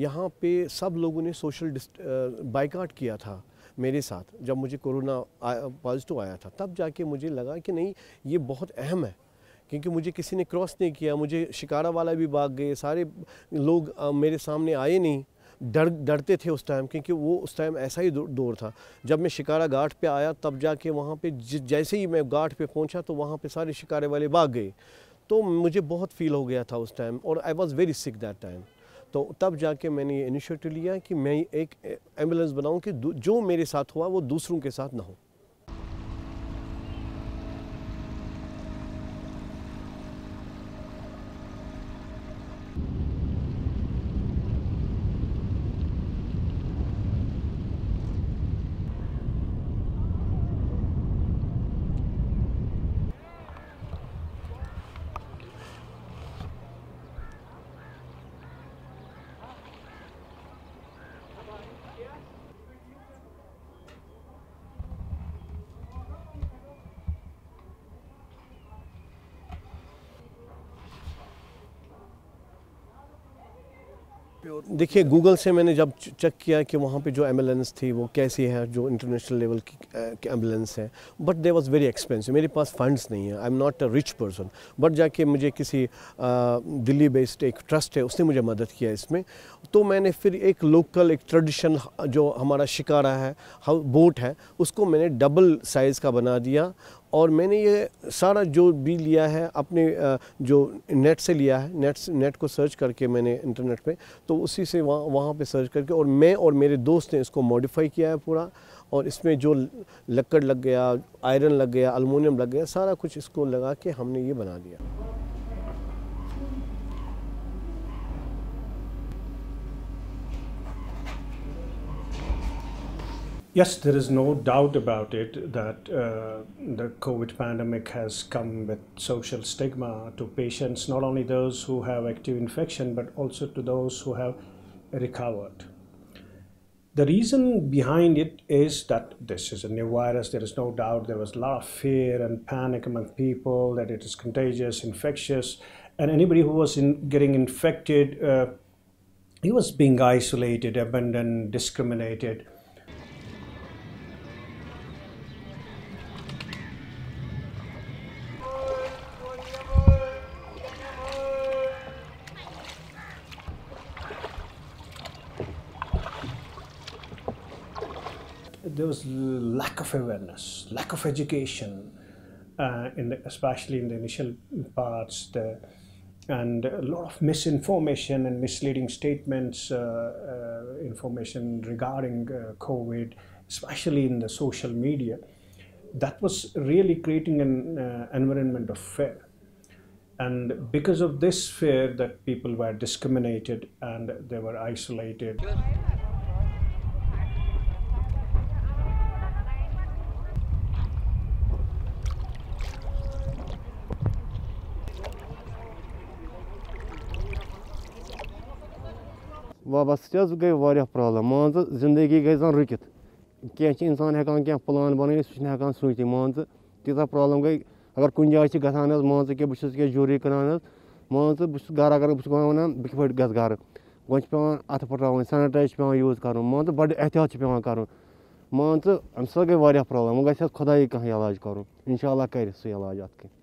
यहाँ पे सब लोगों ने सोशल बाइकाट किया था मेरे साथ जब मुझे कोरोना पॉजिटिव आया था तब जाके मुझे लगा कि नहीं ये बहुत अहम है क्योंकि मुझे किसी ने क्रॉस नहीं किया मुझे शिकारा वाला भी भाग गए सारे लोग आ, मेरे सामने आए नहीं डर डरते थे उस टाइम क्योंकि वो उस टाइम ऐसा ही दौर था जब मैं शिकारा घाट पे आया तब जाके वहाँ पे जैसे ही मैं घाट पे पहुँचा तो वहाँ पे सारे शिकारे वाले भाग गए तो मुझे बहुत फील हो गया था उस टाइम और I was very sick that time तो तब जाके मैंने ये इनिशिएटिव लिया कि मैं एक एम्बुलेंस बनाऊं कि जो मेरे साथ हुआ वो दूसरों के साथ ना हो देखिए गूगल से मैंने जब चेक किया कि वहाँ पे जो एम्बुलेंस थी वो कैसी है जो इंटरनेशनल लेवल की एम्बुलेंस है but they was very expensive मेरे पास फंड्स नहीं है I am not a rich person but जाके मुझे किसी दिल्ली बेस्ड एक ट्रस्ट है उसने मुझे मदद किया इसमें तो मैंने फिर एक लोकल एक ट्रेडिशन जो हमारा शिकारा है बोट है उसको मैंने डबल साइज़ का बना दिया और मैंने ये सारा जो भी लिया है अपने जो नेट से लिया है नेट नेट को सर्च करके मैंने इंटरनेट पे तो उसी से वहाँ वहाँ पर सर्च करके और मैं और मेरे दोस्त ने इसको मॉडिफाई किया है पूरा और इसमें जो लकड़ लग गया आयरन लग गया अलमोनियम लग गया सारा कुछ इसको लगा के हमने ये बना दिया Yes, there is no doubt about it that uh, the COVID pandemic has come with social stigma to patients, not only those who have active infection, but also to those who have recovered. The reason behind it is that this is a new virus. There is no doubt there was a lot of fear and panic among people that it is contagious, infectious, and anybody who was in getting infected, uh, he was being isolated, abandoned, discriminated there was lack of awareness, lack of education, uh, in the, especially in the initial parts, the, and a lot of misinformation and misleading statements, uh, uh, information regarding uh, COVID, especially in the social media. That was really creating an uh, environment of fear. And because of this fear that people were discriminated and they were isolated. وابسطہٕ تہِ حظ گٔے واریاہ problem مان ژٕ زِندگی گٔے زَن رُکِتھ کینٛہہ چھِ اِنسان ہٮ۪کان کینٛہہ پٕلان بَنٲیِتھ سُہ چھِنہٕ ہٮ۪کان سوٗنٛچتھٕے مان ژٕ تیٖژاہ پرٛابلِم گٔے اگر کُنہِ جایہِ چھِ گژھان حظ مان ژٕ کہِ بہٕ چھُس کینٛہہ جوٗرٕے کٕنان حظ مان ژٕ بہٕ چھُس گَرٕ اگر بہٕ چھُس وَنان بہٕ کِتھ پٲٹھۍ گژھٕ گَرٕ گۄڈٕ چھِ پٮ۪وان اَتھٕ پھٕٹراوٕنۍ سٮ۪نِٹایز چھِ پٮ۪وان یوٗز کَرُن مان ژٕ بَڑٕ احتیاط چھُ پٮ۪وان کَرُن مان ژٕ اَمہِ سۭتۍ گٔے واریاہ پرٛابلِم وۄنۍ گژھِ حظ خۄدایی کانٛہہ علاج کَرُن اِنشاء اللہ کَرِ سُہ علاج اَتھ کینٛہہ